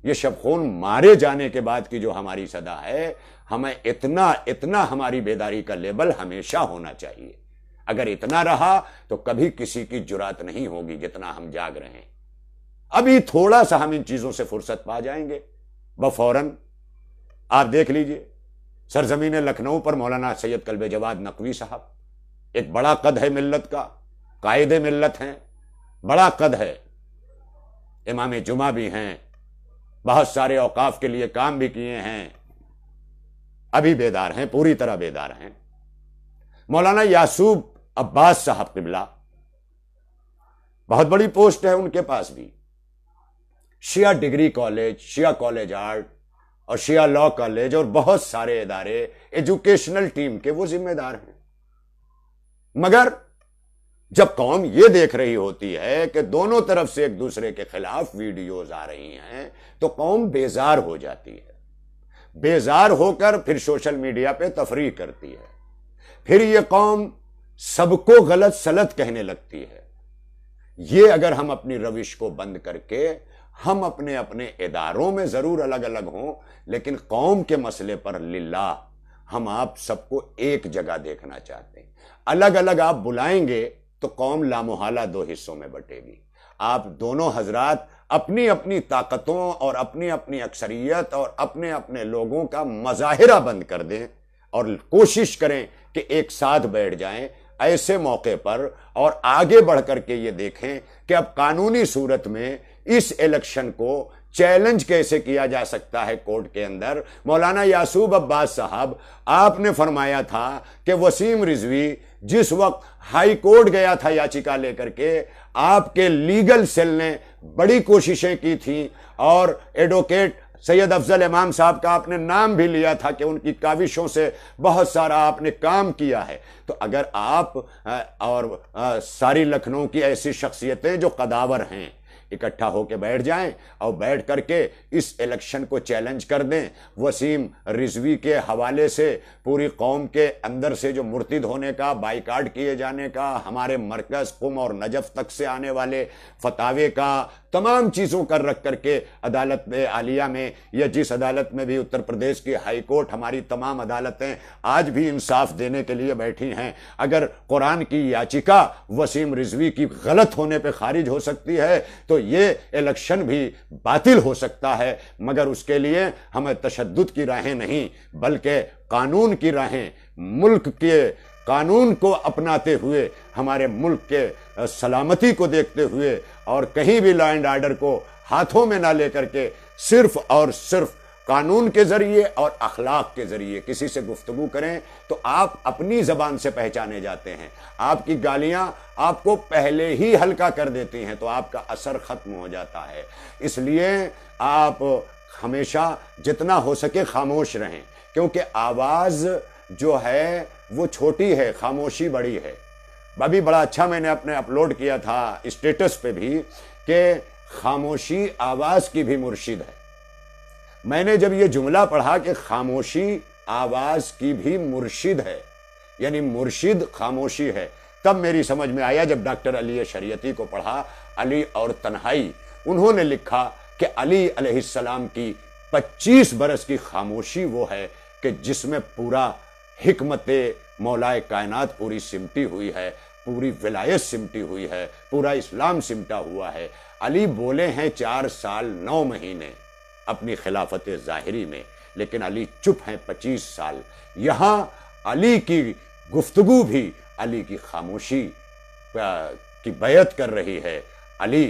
ये शब खून मारे जाने के बाद की जो हमारी सदा है हमें इतना इतना हमारी बेदारी का लेवल हमेशा होना चाहिए अगर इतना रहा तो कभी किसी की जुरात नहीं होगी जितना हम जाग रहे हैं अभी थोड़ा सा हम इन चीजों से फुर्सत पा जाएंगे ब फौरन आप देख लीजिए सरजमीन लखनऊ पर मौलाना सैयद कलब जवाद नकवी साहब एक बड़ा कद है मिल्लत का कायदे मिल्लत हैं बड़ा कद है इमाम जुमा भी हैं बहुत सारे औकाफ के लिए काम भी किए हैं अभी बेदार हैं पूरी तरह बेदार हैं मौलाना यासूब अब्बास साहब किबला बहुत बड़ी पोस्ट है उनके पास भी Shia degree college Shia college art और शिया लॉ कॉलेज और बहुत सारे इदारे एजुकेशनल टीम के वो जिम्मेदार हैं मगर जब कौम ये देख रही होती है कि दोनों तरफ से एक दूसरे के खिलाफ वीडियोज आ रही हैं तो कौम बेजार हो जाती है बेजार होकर फिर सोशल मीडिया पे तफरी करती है फिर ये कौम सबको गलत सलत कहने लगती है ये अगर हम अपनी रविश को बंद करके हम अपने अपने इदारों में जरूर अलग अलग हों लेकिन कौम के मसले पर लीला हम आप सबको एक जगह देखना चाहते हैं अलग अलग आप बुलाएंगे तो कौम लामोहला दो हिस्सों में बटेगी आप दोनों हजरात अपनी अपनी ताकतों और अपनी अपनी अक्सरियत और अपने अपने लोगों का मजाहरा बंद कर दें और कोशिश करें कि एक साथ बैठ जाएं ऐसे मौके पर और आगे बढ़ करके ये देखें कि अब कानूनी सूरत में इस इलेक्शन को चैलेंज कैसे किया जा सकता है कोर्ट के अंदर मौलाना यासूब अब्बास साहब आपने फरमाया था कि वसीम रिजवी जिस वक्त हाई कोर्ट गया था याचिका लेकर के आपके लीगल सेल ने बड़ी कोशिशें की थी और एडवोकेट सैयद अफजल इमाम साहब का आपने नाम भी लिया था कि उनकी काविशों से बहुत सारा आपने काम किया है तो अगर आप और सारी लखनऊ की ऐसी शख्सियतें जो कदावर हैं इकट्ठा होकर बैठ जाएं और बैठ करके इस इलेक्शन को चैलेंज कर दें वसीम रिजवी के हवाले से पूरी कौम के अंदर से जो मुर्तिद होने का बाइकाट किए जाने का हमारे मरकज़ कुम और नजफ तक से आने वाले फतावे का तमाम चीज़ों का कर रख करके अदालत में आलिया में या जिस अदालत में भी उत्तर प्रदेश की हाई कोर्ट हमारी तमाम अदालतें आज भी इंसाफ देने के लिए बैठी हैं अगर कुरान की याचिका वसीम रिजवी की गलत होने पर खारिज हो सकती है तो ये इलेक्शन भी बातिल हो सकता है मगर उसके लिए हमें तशद की राहें नहीं बल्कि कानून की राहें मुल्क के कानून को अपनाते हुए हमारे मुल्क के सलामती को देखते हुए और कहीं भी लॉ एंड आर्डर को हाथों में ना लेकर के सिर्फ और सिर्फ कानून के जरिए और अखलाक के जरिए किसी से गुफ्तगु करें तो आप अपनी ज़बान से पहचाने जाते हैं आपकी गालियां आपको पहले ही हल्का कर देती हैं तो आपका असर ख़त्म हो जाता है इसलिए आप हमेशा जितना हो सके खामोश रहें क्योंकि आवाज़ जो है वो छोटी है खामोशी बड़ी है अभी बड़ा अच्छा मैंने अपने अपलोड किया था स्टेटस पे भी कि खामोशी आवाज़ की भी मुर्शिद है मैंने जब ये जुमला पढ़ा कि खामोशी आवाज की भी मुर्शिद है यानी मुर्शिद खामोशी है तब मेरी समझ में आया जब डॉक्टर अली शरीयती को पढ़ा अली और तन्हाई उन्होंने लिखा कि अली अलैहिस्सलाम की 25 बरस की खामोशी वो है कि जिसमें पूरा हमत मौलाए कायनात पूरी सिमटी हुई है पूरी विलायत सिमटी हुई है पूरा इस्लाम सिमटा हुआ है अली बोले हैं चार साल नौ महीने अपनी खिलाफत ज़ाहरी में लेकिन अली चुप हैं पच्चीस साल यहाँ अली की गुफ्तगु भी अली की खामोशी की बैत कर रही है अली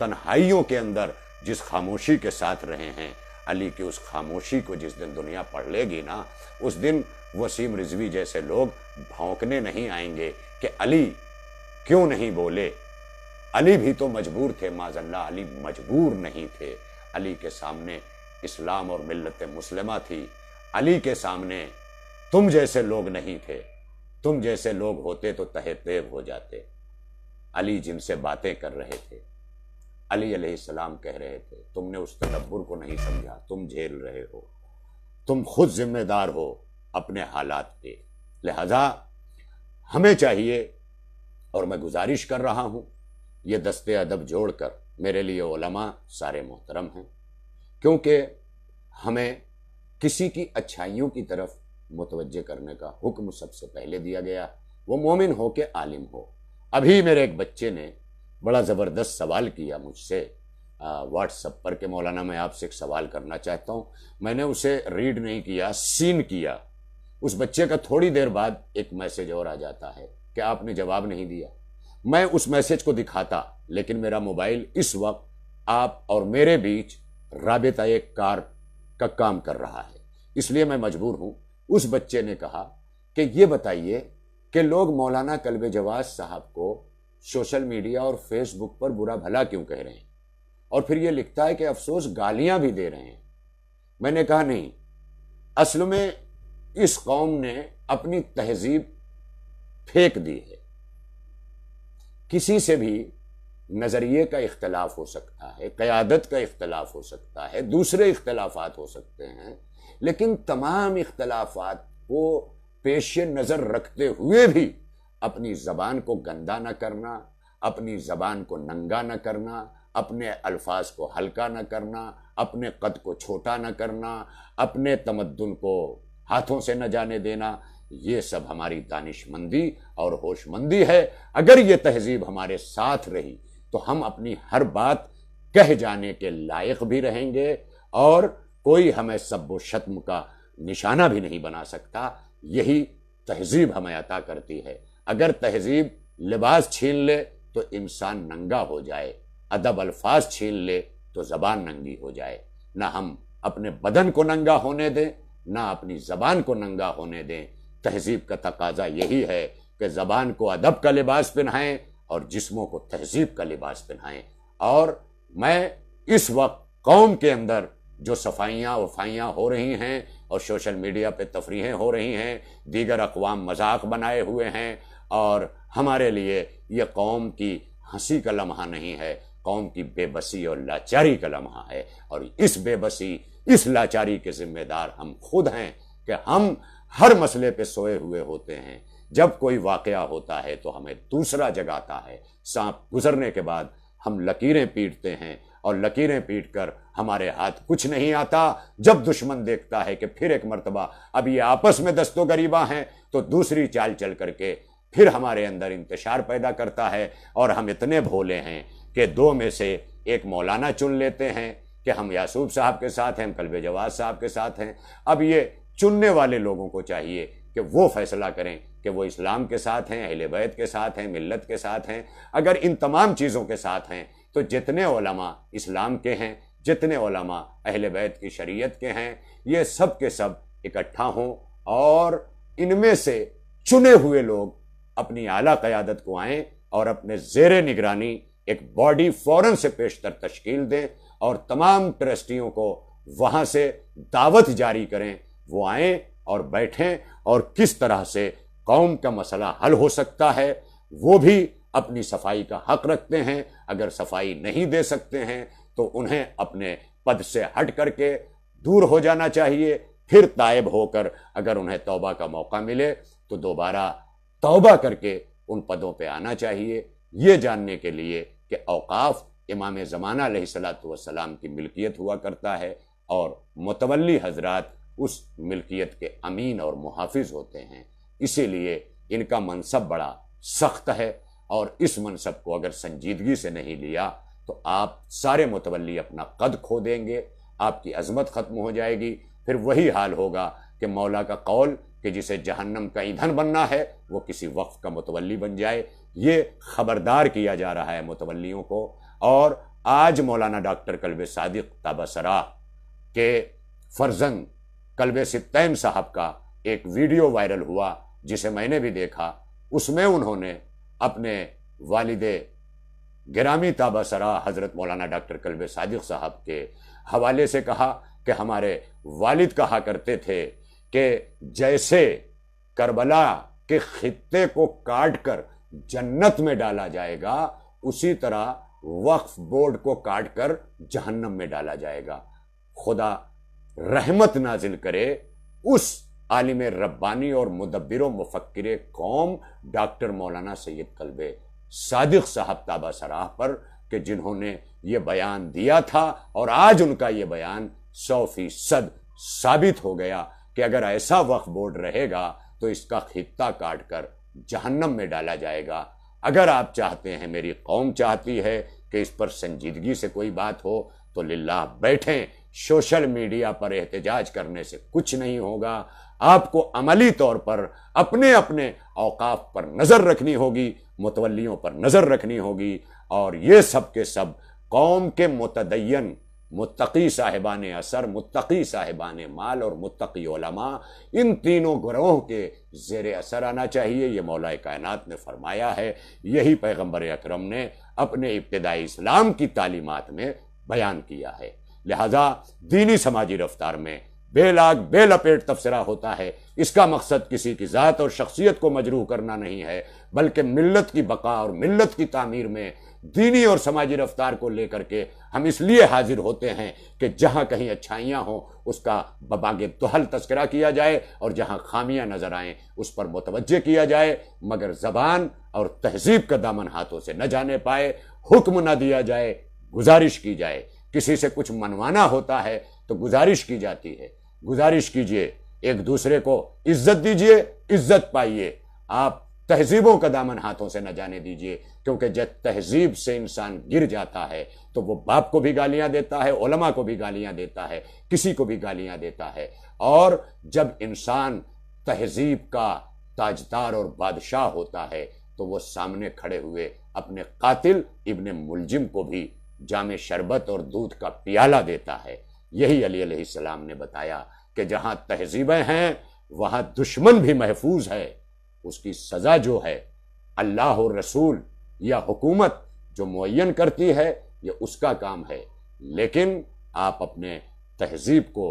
तन्हाइयों के अंदर जिस खामोशी के साथ रहे हैं अली की उस खामोशी को जिस दिन दुनिया पढ़ लेगी ना उस दिन वसीम रिजवी जैसे लोग भौंकने नहीं आएंगे कि अली क्यों नहीं बोले अली भी तो मजबूर थे माजल्ला अली मजबूर नहीं थे अली के सामने इस्लाम और मिलत मुसलमा थी अली के सामने तुम जैसे लोग नहीं थे तुम जैसे लोग होते तो तहे तेब हो जाते अली जिनसे बातें कर रहे थे अली सलाम कह रहे थे तुमने उस तदब्बर को नहीं समझा तुम झेल रहे हो तुम खुद जिम्मेदार हो अपने हालात पे लिहाजा हमें चाहिए और मैं गुजारिश कर रहा हूँ ये दस्ते अदब जोड़कर मेरे लिए ओलमा सारे मोहतरम हैं क्योंकि हमें किसी की अच्छाइयों की तरफ मुतवजह करने का हुक्म सबसे पहले दिया गया वो मोमिन हो के आलिम हो अभी मेरे एक बच्चे ने बड़ा ज़बरदस्त सवाल किया मुझसे व्हाट्सअप पर के मौलाना मैं आपसे एक सवाल करना चाहता हूँ मैंने उसे रीड नहीं किया सीन किया उस बच्चे का थोड़ी देर बाद एक मैसेज और आ जाता है कि आपने जवाब नहीं दिया मैं उस मैसेज को दिखाता लेकिन मेरा मोबाइल इस वक्त आप और मेरे बीच राबेता एक कार का काम कर रहा है इसलिए मैं मजबूर हूं उस बच्चे ने कहा कि ये बताइए कि लोग मौलाना कलब जवाज साहब को सोशल मीडिया और फेसबुक पर बुरा भला क्यों कह रहे हैं और फिर ये लिखता है कि अफसोस गालियां भी दे रहे हैं मैंने कहा नहीं असल में इस कौम ने अपनी तहजीब फेंक दी है किसी से भी नज़रिए का इख्तलाफ हो सकता है क़्यादत का इख्तलाफ हो सकता है दूसरे इख्तलाफात हो सकते हैं लेकिन तमाम इख्तलाफात को पेश नज़र रखते हुए भी अपनी ज़बान को गंदा ना करना अपनी ज़बान को नंगा ना करना अपने अल्फाज को हल्का ना करना अपने कद को छोटा ना करना अपने तमद्दन को हाथों से न जाने देना ये सब हमारी दानिशमंदी और होशमंदी है अगर ये तहजीब हमारे साथ रही तो हम अपनी हर बात कह जाने के लायक भी रहेंगे और कोई हमें व शत्म का निशाना भी नहीं बना सकता यही तहजीब हमें अता करती है अगर तहजीब लिबास छीन ले तो इंसान नंगा हो जाए अदब अल्फाज छीन ले तो ज़बान नंगी हो जाए ना हम अपने बदन को नंगा होने दें ना अपनी ज़बान को नंगा होने दें तहजीब का तकाजा यही है कि ज़बान को अदब का लिबास पहनाएं और जिस्मों को तहजीब का लिबास पहनाएं और मैं इस वक्त कौम के अंदर जो सफाइयाँ वफाइयाँ हो रही हैं और सोशल मीडिया पे तफरीहें हो रही हैं दीगर अकवाम मजाक बनाए हुए हैं और हमारे लिए यह कौम की हंसी का लम्हा नहीं है कौम की बेबसी और लाचारी का लम्हा है और इस बेबसी इस लाचारी के जिम्मेदार हम खुद हैं कि हम हर मसले पे सोए हुए होते हैं जब कोई वाकया होता है तो हमें दूसरा जगाता है सांप गुजरने के बाद हम लकीरें पीटते हैं और लकीरें पीट कर हमारे हाथ कुछ नहीं आता जब दुश्मन देखता है कि फिर एक मरतबा अब ये आपस में दस्तो गरीबा हैं तो दूसरी चाल चल करके फिर हमारे अंदर इंतशार पैदा करता है और हम इतने भोले हैं कि दो में से एक मौलाना चुन लेते हैं कि हम यासूब साहब के साथ हैं कलबे जवाब साहब के साथ हैं अब ये चुनने वाले लोगों को चाहिए कि वो फैसला करें कि वो इस्लाम के साथ हैं अहल बैत के साथ हैं मिलत के साथ हैं अगर इन तमाम चीज़ों के साथ हैं तो जितने ओलमा इस्लाम के हैं जितने ओलमा अहिल बैत की शरीयत के हैं ये सब के सब इकट्ठा हों और इनमें से चुने हुए लोग अपनी आला क़्यादत को आएँ और अपने जेर निगरानी एक बॉडी फ़ौर से पेशतर तश्कील दें और तमाम ट्रस्टियों को वहाँ से दावत जारी करें वो आए और बैठें और किस तरह से कौम का मसला हल हो सकता है वो भी अपनी सफाई का हक रखते हैं अगर सफाई नहीं दे सकते हैं तो उन्हें अपने पद से हट करके दूर हो जाना चाहिए फिर तायब होकर अगर उन्हें तौबा का मौका मिले तो दोबारा तौबा करके उन पदों पे आना चाहिए ये जानने के लिए कि अवकाफ़ इमाम ज़माना सलाम की मिल्कियत हुआ करता है और मुतवली हजरात उस मिल्कियत के अमीन और मुहाफ़ होते हैं इसीलिए इनका मनसब बड़ा सख्त है और इस मनसब को अगर संजीदगी से नहीं लिया तो आप सारे मुतवली अपना कद खो देंगे आपकी अजमत ख़त्म हो जाएगी फिर वही हाल होगा कि मौला का कौल कि जिसे जहन्नम का ईंधन बनना है वो किसी वक्त का मुतवली बन जाए ये खबरदार किया जा रहा है मुतवलियों को और आज मौलाना डॉक्टर कलब सदक तबसरा के फर्जंद कलबे सितैम साहब का एक वीडियो वायरल हुआ जिसे मैंने भी देखा उसमें उन्होंने अपने ग्रामी ताबा सरा हज़रत मौलाना डॉक्टर कलब सादिक साहब के हवाले से कहा कि हमारे वालिद कहा करते थे कि जैसे करबला के खत्े को काट कर जन्नत में डाला जाएगा उसी तरह वक्फ बोर्ड को काट कर जहन्नम में डाला जाएगा खुदा रहमत नाजिल करे उस आलिम रब्बानी और मदब्बर मुफक्र कौम डॉक्टर मौलाना सैयद कलबे सादिक साहब ताबा सराह पर कि जिन्होंने ये बयान दिया था और आज उनका ये बयान सौ फीसद साबित हो गया कि अगर ऐसा वक्फ बोर्ड रहेगा तो इसका खिता काट कर जहन्नम में डाला जाएगा अगर आप चाहते हैं मेरी कौम चाहती है कि इस पर संजीदगी से कोई बात हो तो लिल्ला बैठें सोशल मीडिया पर एहतजाज करने से कुछ नहीं होगा आपको अमली तौर पर अपने अपने अवकाफ पर नज़र रखनी होगी मुतवलियों पर नज़र रखनी होगी और ये सब के सब कौम के मुतदयन मुतकी साहिबान असर मुतकी साहिबान माल और मुतकी इन तीनों ग्रोह के जेर असर आना चाहिए ये मौलाए कायनात ने फरमाया है यही पैगम्बर अक्रम ने अपने इब्तदाई इस्लाम की तालीमत में बयान किया है लिहाजा दीनी समाजी रफ्तार में बेलाग बेलपेट तबसरा होता है इसका मकसद किसी की ज़ात और शख्सियत को मजरूह करना नहीं है बल्कि मिलत की बका और मिलत की तामीर में दीनी और समाजी रफ्तार को लेकर के हम इसलिए हाजिर होते हैं कि जहाँ कहीं अच्छाइयाँ हों उसका बबाग दोहल तस्करा किया जाए और जहाँ खामियाँ नज़र आएँ उस पर मुतवजह किया जाए मगर ज़बान और तहजीब का दामन हाथों से न जाने पाए हुक्म न दिया जाए गुजारिश की जाए किसी से कुछ मनवाना होता है तो गुजारिश की जाती है गुजारिश कीजिए एक दूसरे को इज्जत दीजिए इज्जत पाइए आप तहजीबों का दामन हाथों से न जाने दीजिए क्योंकि जब तहजीब से इंसान गिर जाता है तो वो बाप को भी गालियां देता है ओलमा को भी गालियां देता है किसी को भी गालियां देता है और जब इंसान तहजीब का ताजदार और बादशाह होता है तो वो सामने खड़े हुए अपने कातिल इबन मुलजिम को भी जाम शरबत और दूध का प्याला देता है यही अली सलाम ने बताया कि जहाँ तहजीबें हैं वहाँ दुश्मन भी महफूज है उसकी सज़ा जो है अल्लाह और रसूल या हुकूमत जो मुन करती है ये उसका काम है लेकिन आप अपने तहजीब को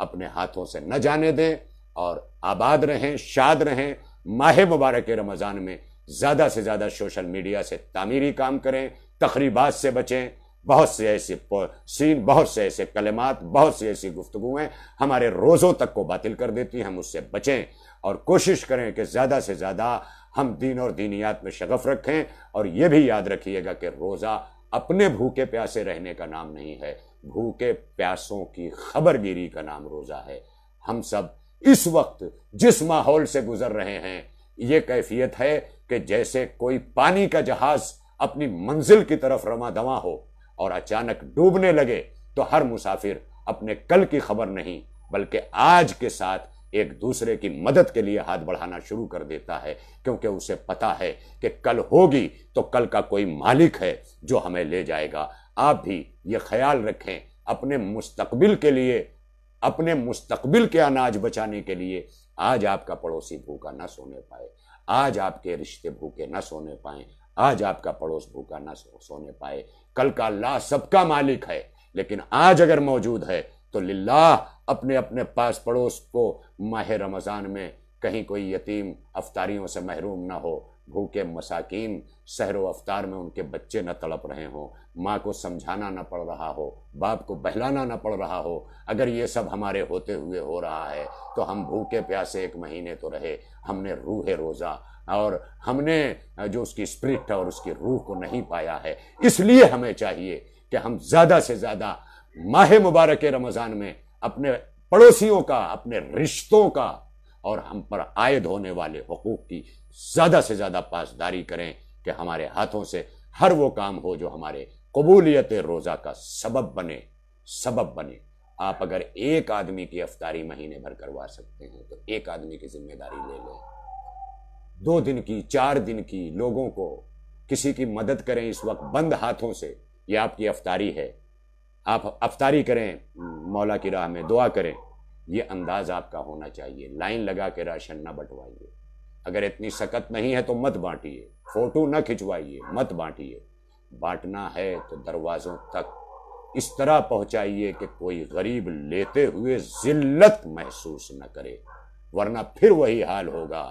अपने हाथों से न जाने दें और आबाद रहें शाद रहें माह मुबारक रमज़ान में ज़्यादा से ज़्यादा सोशल मीडिया से तामीरी काम करें तकरीबा से बचें बहुत से ऐसे सीन बहुत से ऐसे कलमात बहुत सी ऐसी गुफ्तुएं हमारे रोज़ों तक को बातिल कर देती हैं हम उससे बचें और कोशिश करें कि ज़्यादा से ज़्यादा हम दीन और दीनियात में शगफ़ रखें और ये भी याद रखिएगा कि रोज़ा अपने भूखे प्यासे रहने का नाम नहीं है भूखे प्यासों की खबरगिरी का नाम रोज़ा है हम सब इस वक्त जिस माहौल से गुजर रहे हैं ये कैफियत है कि जैसे कोई पानी का जहाज़ अपनी मंजिल की तरफ रवा दवा हो और अचानक डूबने लगे तो हर मुसाफिर अपने कल की खबर नहीं बल्कि आज के साथ एक दूसरे की मदद के लिए हाथ बढ़ाना शुरू कर देता है क्योंकि उसे पता है कि कल होगी तो कल का कोई मालिक है जो हमें ले जाएगा आप भी ये ख्याल रखें अपने मुस्तकबिल के लिए अपने मुस्तकबिल के अनाज बचाने के लिए आज आपका पड़ोसी भूखा ना सोने पाए आज आपके रिश्ते भूखे ना सोने पाए आज आपका पड़ोस भूखा ना सो, सोने पाए कल का अल्लाह सबका मालिक है लेकिन आज अगर मौजूद है तो लिल्ला अपने अपने पास पड़ोस को माह रमज़ान में कहीं कोई यतीम अफतारियों से महरूम ना हो भूखे मसाकिन शहर अवतार में उनके बच्चे न तड़प रहे हों माँ को समझाना न पड़ रहा हो बाप को बहलाना न पड़ रहा हो अगर ये सब हमारे होते हुए हो रहा है तो हम भूखे प्यासे एक महीने तो रहे हमने रूह रोज़ा और हमने जो उसकी स्प्रिट और उसकी रूह को नहीं पाया है इसलिए हमें चाहिए कि हम ज़्यादा से ज़्यादा माह मुबारक रमज़ान में अपने पड़ोसियों का अपने रिश्तों का और हम पर आयद होने वाले हकूक़ की ज़्यादा से ज़्यादा पासदारी करें कि हमारे हाथों से हर वो काम हो जो हमारे कबूलियत रोज़ा का सबब बने सबब बने आप अगर एक आदमी की अफतारी महीने भर करवा सकते हैं तो एक आदमी की जिम्मेदारी ले लें दो दिन की चार दिन की लोगों को किसी की मदद करें इस वक्त बंद हाथों से ये आपकी अफतारी है आप अफतारी करें मौला की राह में दुआ करें ये अंदाज आपका होना चाहिए लाइन लगा के राशन ना बंटवाइए अगर इतनी सकत नहीं है तो मत बांटिए फोटो न खिंचवाइए मत बांटिए बांटना है तो दरवाज़ों तक इस तरह पहुंचाइए कि कोई गरीब लेते हुए जिल्लत महसूस न करे वरना फिर वही हाल होगा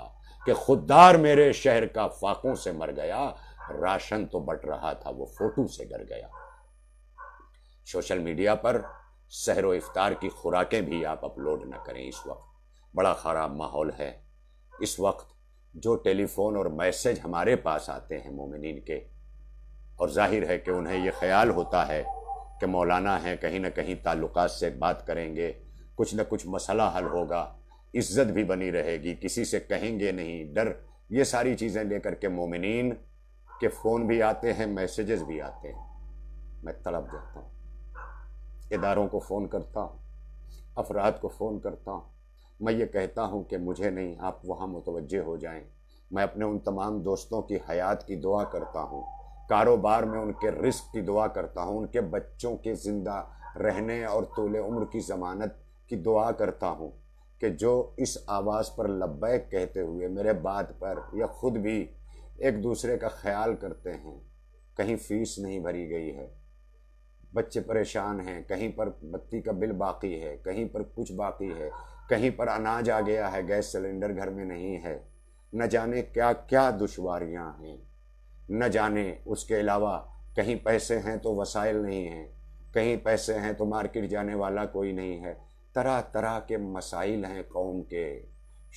कि खुददार मेरे शहर का फाकों से मर गया राशन तो बट रहा था वो फोटो से डर गया सोशल मीडिया पर सहर इफ्तार की खुराकें भी आप अपलोड ना करें इस वक्त बड़ा ख़राब माहौल है इस वक्त जो टेलीफोन और मैसेज हमारे पास आते हैं मोमिन के और जाहिर है कि उन्हें ये ख्याल होता है कि मौलाना हैं कहीं ना कहीं ताल्लुक से बात करेंगे कुछ ना कुछ मसला हल होगा इज्जत भी बनी रहेगी किसी से कहेंगे नहीं डर ये सारी चीज़ें लेकर के मोमिन के फ़ोन भी आते हैं मैसेजेस भी आते हैं मैं तड़प जाता हूँ इदारों को फ़ोन करता हूँ अफराद को फ़ोन करता हूँ मैं ये कहता हूँ कि मुझे नहीं आप वहाँ मुतवजह हो जाएं मैं अपने उन तमाम दोस्तों की हयात की दुआ करता हूँ कारोबार में उनके रिस्क की दुआ करता हूँ उनके बच्चों के ज़िंदा रहने और तोले उम्र की ज़मानत की दुआ करता हूँ कि जो इस आवाज़ पर लबैक कहते हुए मेरे बात पर या ख़ुद भी एक दूसरे का ख्याल करते हैं कहीं फीस नहीं भरी गई है बच्चे परेशान हैं कहीं पर बत्ती का बिल बाकी है कहीं पर कुछ बाकी है कहीं पर अनाज आ गया है गैस सिलेंडर घर में नहीं है न जाने क्या क्या दुशवारियाँ हैं न जाने उसके अलावा कहीं पैसे हैं तो वसाइल नहीं हैं कहीं पैसे हैं तो मार्केट जाने वाला कोई नहीं है तरह तरह के मसाइल हैं कौम के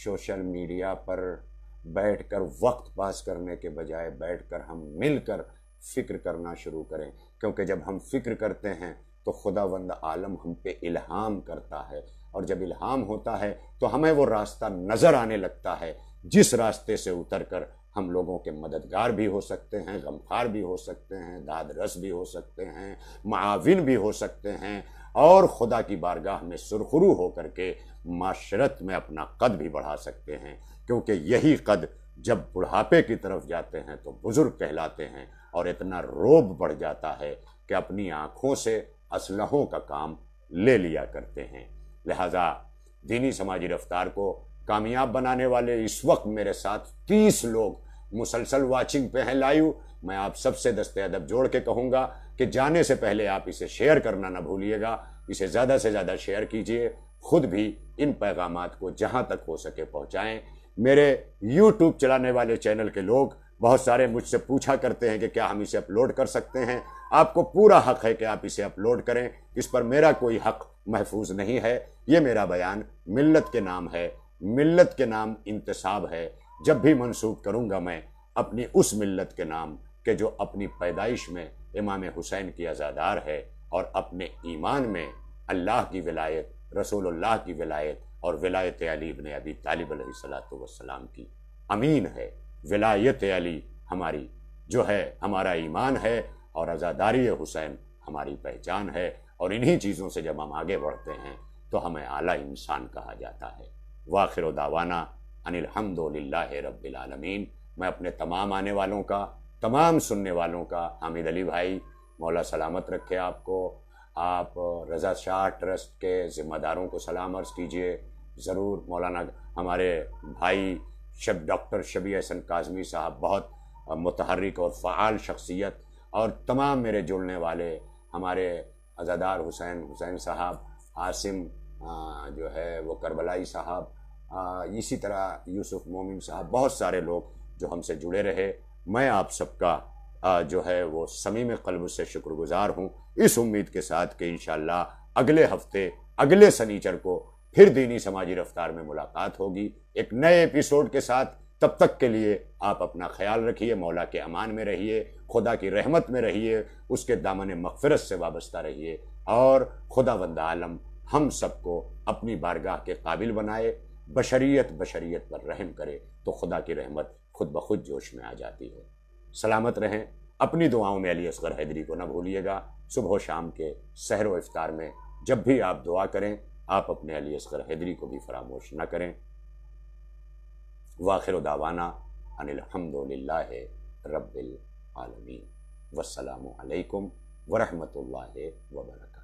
सोशल मीडिया पर बैठकर वक्त पास करने के बजाय बैठकर हम मिलकर फ़िक्र करना शुरू करें क्योंकि जब हम फ़िक्र करते हैं तो खुदा वंद आलम हम पे इल्हाम करता है और जब इल्हाम होता है तो हमें वो रास्ता नज़र आने लगता है जिस रास्ते से उतर कर हम लोगों के मददगार भी हो सकते हैं गमखार भी हो सकते हैं दाद रस भी हो सकते हैं माविन भी हो सकते हैं और खुदा की बारगाह में सुरखरू होकर के माशरत में अपना कद भी बढ़ा सकते हैं क्योंकि यही कद जब बुढ़ापे की तरफ जाते हैं तो बुज़ुर्ग कहलाते हैं और इतना रोब बढ़ जाता है कि अपनी आँखों से असलहों का काम ले लिया करते हैं लिहाजा दीनी समाजी रफ्तार को कामयाब बनाने वाले इस वक्त मेरे साथ तीस लोग मुसलसल वाचिंग पे हैं लाइव मैं आप सबसे दस्ते अदब जोड़ के कहूँगा कि जाने से पहले आप इसे शेयर करना ना भूलिएगा इसे ज़्यादा से ज़्यादा शेयर कीजिए खुद भी इन पैगाम को जहाँ तक हो सके पहुँचाएँ मेरे यूट्यूब चलाने वाले चैनल के लोग बहुत सारे मुझसे पूछा करते हैं कि क्या हम इसे अपलोड कर सकते हैं आपको पूरा हक है कि आप इसे अपलोड करें इस पर मेरा कोई हक महफूज नहीं है ये मेरा बयान मिल्लत के नाम है मिल्लत के नाम इंतसाब है जब भी मनसूख करूँगा मैं अपनी उस मिल्लत के नाम के जो अपनी पैदाइश में इमाम हुसैन की अजादार है और अपने ईमान में अल्लाह की विलायत रसूलुल्लाह की विलायत और विलायत अली ने अबी तालिब सलाम की अमीन है विलायत अली हमारी जो है हमारा ईमान है और आज़ादारी हुसैन हमारी पहचान है और इन्हीं चीज़ों से जब हम आगे बढ़ते हैं तो हमें आला इंसान कहा जाता है वाखिर दावाना अनिल हमदोल्ला रबालमीन मैं अपने तमाम आने वालों का तमाम सुनने वालों का हामिद अली भाई मौला सलामत रखे आपको आप रज़ा शाह ट्रस्ट के ज़िम्मेदारों को सलाम अर्ज़ कीजिए ज़रूर मौलाना हमारे भाई शब डॉक्टर शबी हसन काजमी साहब बहुत मतहरक और फ़ाल शख्सियत और तमाम मेरे जुड़ने वाले हमारे अजादार हुसैन हुसैन साहब आसिम जो है वो करबलाई साहब इसी तरह यूसुफ मोमिन साहब बहुत सारे लोग जो हमसे जुड़े रहे मैं आप सबका जो है वो समीम कल्ब से शुक्रगुजार हूँ इस उम्मीद के साथ कि इन अगले हफ्ते अगले सनीचर को फिर दीनी समाजी रफ्तार में मुलाकात होगी एक नए एपिसोड के साथ तब तक के लिए आप अपना ख्याल रखिए मौला के अमान में रहिए खुदा की रहमत में रहिए उसके दामन मगफरत से वाबस्ता रहिए और खुदा वंद आलम हम सबको अपनी बारगाह के काबिल बनाए बशरीत बशरीत पर रहम करे तो खुदा की रहमत खुद ब खुद जोश में आ जाती है सलामत रहें अपनी दुआओं में अली असगर हैदरी को न भूलिएगा सुबह शाम के सहर व इफ्तार में जब भी आप दुआ करें आप अपने अली असगर हैदरी को भी फरामोश न करें वाखिर दावाना अनिलहमदिल्ला रबालमीन वसलम वरहमत ला वरक